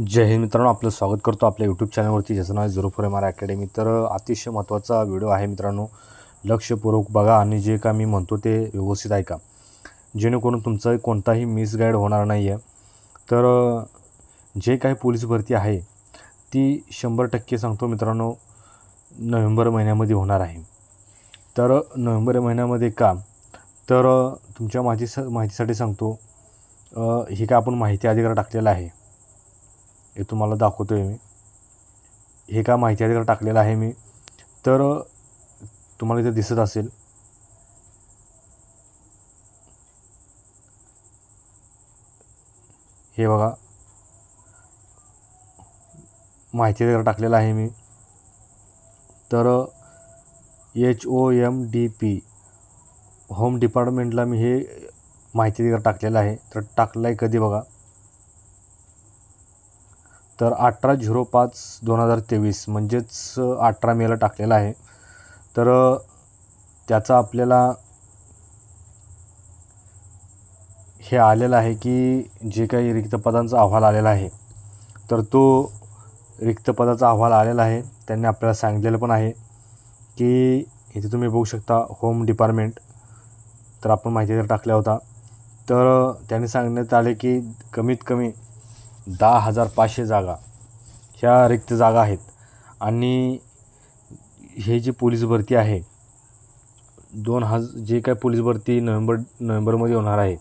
जय हिंद मित्रांनो आपलं स्वागत करतो आपल्या यूट्यूब चॅनलवरती ज्याचं नाव आहे झिरो एम आर अकॅडमी तर अतिशय महत्त्वाचा व्हिडिओ आहे मित्रांनो लक्षपूर्वक बघा आणि जे का मी म्हणतो ते व्यवस्थित ऐका जेणेकरून तुमचं कोणताही मिसगाईड होणार नाही आहे तर जे काही पोलीस भरती आहे ती शंभर टक्के सांगतो मित्रांनो नोव्हेंबर महिन्यामध्ये होणार आहे तर नोव्हेंबर महिन्यामध्ये का तर तुमच्या माहिती माहितीसाठी सांगतो हे काय आपण माहिती अधिकार टाकलेला आहे हे तुम्हाला दाखवतो आहे मी हे का माहिती आहे टाकलेलं आहे मी तर तुम्हाला इथे दिसत असेल हे बघा माहिती वगैरे टाकलेलं आहे मी तर H O M D P home डिपार्टमेंटला मी हे माहिती वगैरे टाकलेलं आहे तर टाकलं आहे कधी बघा तर अठरा झिरो पाच दोन हजार तेवीस म्हणजेच अठरा मेला टाकलेला आहे तर त्याचा आपल्याला हे आलेलं आहे की जे काही रिक्त पदांचा अहवाल आलेला आहे तर तो रिक्त पदाचा अहवाल आलेला आहे त्यांनी आपल्याला सांगितलेलं पण आहे की इथे तुम्ही बघू शकता होम डिपार्टमेंट तर आपण माहिती जर टाकल्या होता तर त्यांनी सांगण्यात आले की कमीत कमी दहा हजार पाचशे जागा ह्या रिक्त जागा आहेत आणि हे जी पोलीस भरती आहे दोन हज जे काय पोलीस भरती नोव्हेंबर नोव्हेंबरमध्ये होणार आहे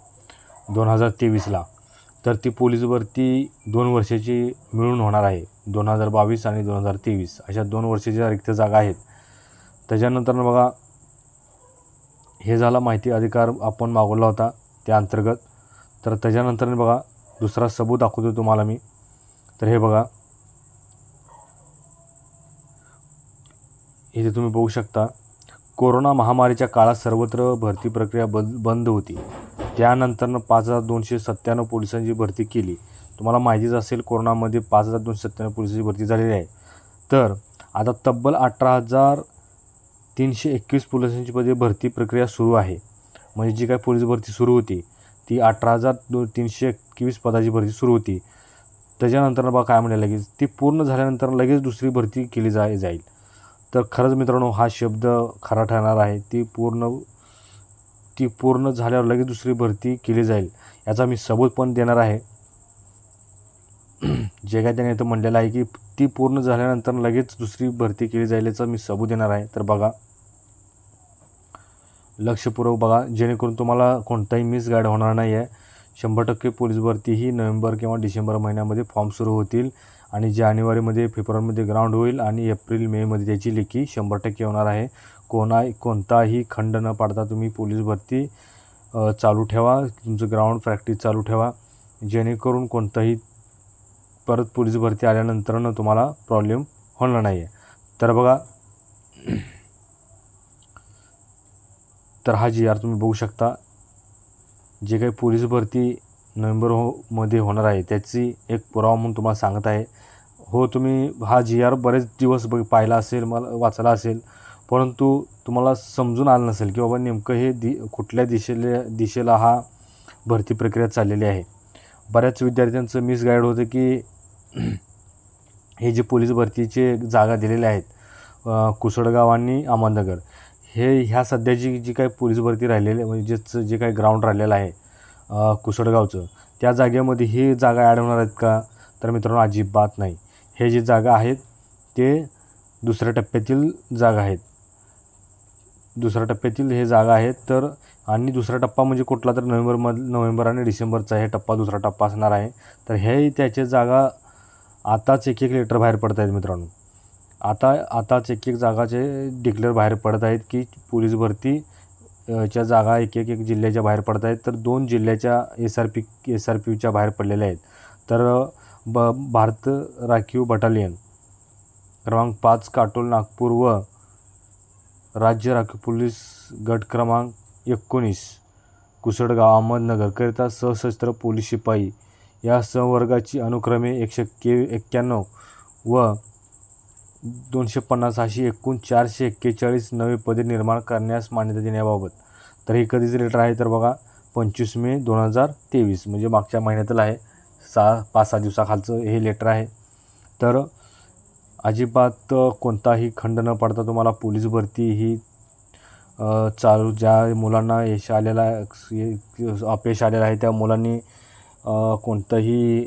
दोन हजार तेवीसला तर ती पोलीस भरती दोन वर्षाची मिळून होणार आहे दोन हजार बावीस आणि दोन हजार तेवीस अशा दोन वर्षाच्या रिक्त जागा आहेत त्याच्यानंतर बघा हे झाला माहिती अधिकार आपण मागवला होता त्या अंतर्गत तर त्याच्यानंतर बघा दुसरा सबूत दाखवतो तुम्हाला मी तर हे बघा इथे तुम्ही बघू शकता कोरोना महामारीच्या काळात सर्वत्र भरती प्रक्रिया बंद बंद होती त्यानंतरनं पाच हजार दोनशे सत्त्याण्णव पोलिसांची भरती केली तुम्हाला माहितीच असेल कोरोनामध्ये पाच हजार दोनशे सत्त्याण्णव पोलिसांची भरती झालेली आहे तर आता तब्बल अठरा हजार तीनशे एकवीस पोलिसांची पदे भरती प्रक्रिया सुरू आहे म्हणजे जी काय पोलीस भरती सुरू होती ती अठरा हजार दोन तीनशे एकवीस पदाची भरती सुरू होती त्याच्यानंतर बघा काय म्हणायला लगेच ती पूर्ण झाल्यानंतर लगेच दुसरी भरती केली जाय जाईल तर खरंच मित्रांनो हा शब्द खरा ठरणार आहे ती पूर्ण ती पूर्ण झाल्यावर लगेच दुसरी भरती केली जाईल याचा मी सबूत पण देणार आहे जे काय त्याने इथं म्हणलेलं आहे की ती पूर्ण झाल्यानंतर लगेच दुसरी भरती केली जाईल याचा मी सबूत देणार आहे तर बघा लक्षपूर्वक बघा जेणेकरून तुम्हाला कोणताही मिसगाईड होणार नाही आहे शंभर टक्के पोलीस भरती ही नोव्हेंबर किंवा डिसेंबर महिन्यामध्ये फॉर्म सुरू होतील आणि जानेवारीमध्ये फेब्रुवारीमध्ये ग्राउंड होईल आणि एप्रिल मेमध्ये त्याची लेखी शंभर टक्के होणार आहे कोणा कोणताही खंड न पाडता तुम्ही पोलीस भरती चालू ठेवा तुमचं ग्राउंड प्रॅक्टिस चालू ठेवा जेणेकरून कोणताही परत पोलीस भरती आल्यानंतरनं तुम्हाला प्रॉब्लेम होणार नाही आहे तर बघा तर हा जी आर तुम्ही बघू शकता जे काही पोलीस भरती नोव्हेंबर हो मध्ये होणार आहे त्याची एक पुरावा म्हणून तुम्हाला सांगत आहे हो तुम्ही हा जी आर बरेच दिवस बघ पाहिला असेल मला वाचला असेल परंतु तुम्हाला समजून आलं नसेल की बाबा नेमकं हे दि कुठल्या दिशेला दिशेला हा भरती प्रक्रिया चाललेली आहे बऱ्याच विद्यार्थ्यांचं मिसगाईड होतं की हे जे पोलीस भरतीचे जागा दिलेल्या आहेत कुसडगाव आणि अहमदनगर हे ह्या सध्याची जी काही पोलीस भरती राहिलेली म्हणजे जे जे काही ग्राउंड राहिलेलं आहे कुसडगावचं त्या जागेमध्ये ही जागा ॲड होणार आहेत का तर मित्रांनो अजिबात नाही हे जे जागा आहेत ते दुसऱ्या टप्प्यातील जागा आहेत दुसऱ्या टप्प्यातील हे जागा आहेत तर आणि दुसरा टप्पा म्हणजे कुठला तर नोव्हेंबरमध नोव्हेंबर आणि डिसेंबरचा हे टप्पा दुसरा टप्पा असणार आहे तर हे त्याचे जागा आताच एक एक लिटर बाहेर पडत आहेत मित्रांनो आता आताच एक एक जागाचे डिक्लेअर बाहेर पडत आहेत की पोलीस भरती च्या जागा एक एक एक जिल्ह्याच्या बाहेर पडत आहेत तर दोन जिल्ह्याच्या S R P S R पीच्या बाहेर पडलेल्या आहेत तर ब भारत राखीव बटालियन क्रमांक पाच काटोल नागपूर व राज्य राखीव पोलीस गट क्रमांक एकोणीस कुसडगाव अहमदनगरकरिता सशस्त्र पोलीस शिपाई या संवर्गाची अनुक्रमे एकशे के एक्क्याण्णव व दोनशे पन्नास अशी एकूण चारशे एक्केचाळीस नवे पदे निर्माण करण्यास मान्यता देण्याबाबत तर हे कधीच लेटर आहे तर बघा पंचवीस मे दोन हजार तेवीस म्हणजे मागच्या महिन्यातलं आहे सहा पाच सहा दिवसाखालचं हे लेटर आहे तर अजिबात कोणताही खंड न पडता तुम्हाला पोलीस भरती ही चालू ज्या मुलांना यश आलेला अपयश आलेलं आहे त्या मुलांनी कोणतंही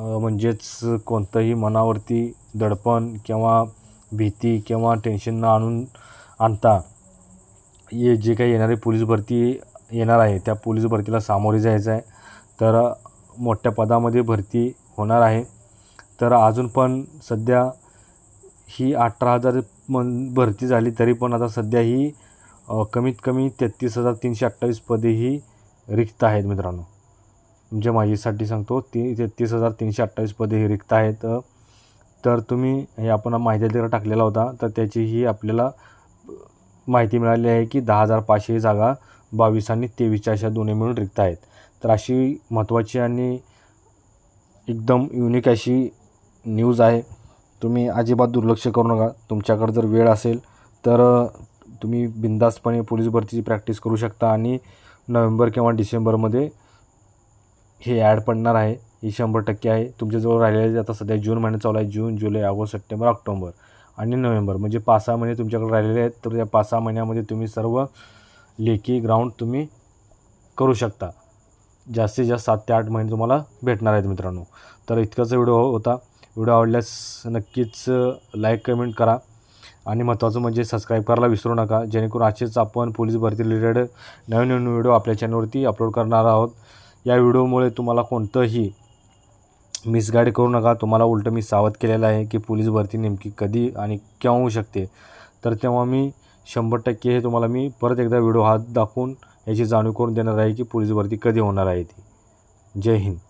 म्हणजेच कोणतंही मनावरती दडपण किंवा भीती किंवा टेन्शन न आणून आणता ये जे काही येणारी पोलीस भरती येणार आहे त्या पोलीस भरतीला सामोरे जायचं आहे तर मोठ्या पदामध्ये भरती होणार आहे तर अजून पण सध्या ही अठरा हजार मन भरती झाली तरी पण आता सध्या ही कमीत कमी तेहत्तीस हजार तीनशे अठ्ठावीस पदे ही रिक्त आहेत मित्रांनो तुमच्या म्हणजे माहितीसाठी सांगतो ती तेहतीस हजार तीनशे अठ्ठावीस पदे ही रिक्त आहेत तर तुम्ही हे आपण माहिती तिकडे टाकलेला होता तर त्याची ही आपल्याला माहिती मिळाली आहे की दहा हजार पाचशे जागा बावीस आणि तेवीसच्या अशा दोन्ही मिळून रिक्त आहेत तर अशी महत्त्वाची आणि एकदम युनिक अशी न्यूज आहे तुम्ही अजिबात दुर्लक्ष करू नका तुमच्याकडे जर वेळ असेल तर तुम्ही बिंदास्तपणे पोलीस भरतीची प्रॅक्टिस करू शकता आणि नोव्हेंबर किंवा डिसेंबरमध्ये हे ॲड पडणार आहे ही शंभर टक्के आहे तुमच्याजवळ राहिलेले आता सध्या जून महिन्यात चालू आहे जून जुलै ऑगस्ट सप्टेंबर ऑक्टोबर आणि नोव्हेंबर म्हणजे पाच सहा महिने तुमच्याकडे राहिलेले आहेत तर या पाच सहा महिन्यामध्ये तुम्ही सर्व लेकी ग्राउंड तुम्ही करू शकता जास्तीत जास्त सात ते आठ महिने तुम्हाला भेटणार आहेत मित्रांनो तर इतकाच व्हिडिओ होता व्हिडिओ आवडल्यास नक्कीच लाईक कमेंट करा आणि महत्त्वाचं म्हणजे सबस्क्राईब करायला विसरू नका जेणेकरून असेच आपण पोलीस भरती रिलेटेड नवीन नवीन व्हिडिओ आपल्या चॅनलवरती अपलोड करणार आहोत या व्हिडिओमुळे तुम्हाला कोणतंही मिसगाईड करू नका तुम्हाला उलटं मी सावध केलेलं आहे की पोलीस भरती नेमकी कधी आणि केव्हा होऊ शकते तर तेव्हा मी शंभर टक्के हे तुम्हाला मी परत एकदा व्हिडिओ हात दाखवून याची जाणीव करून देणार आहे की पोलीस भरती कधी होणार आहे ती जय हिंद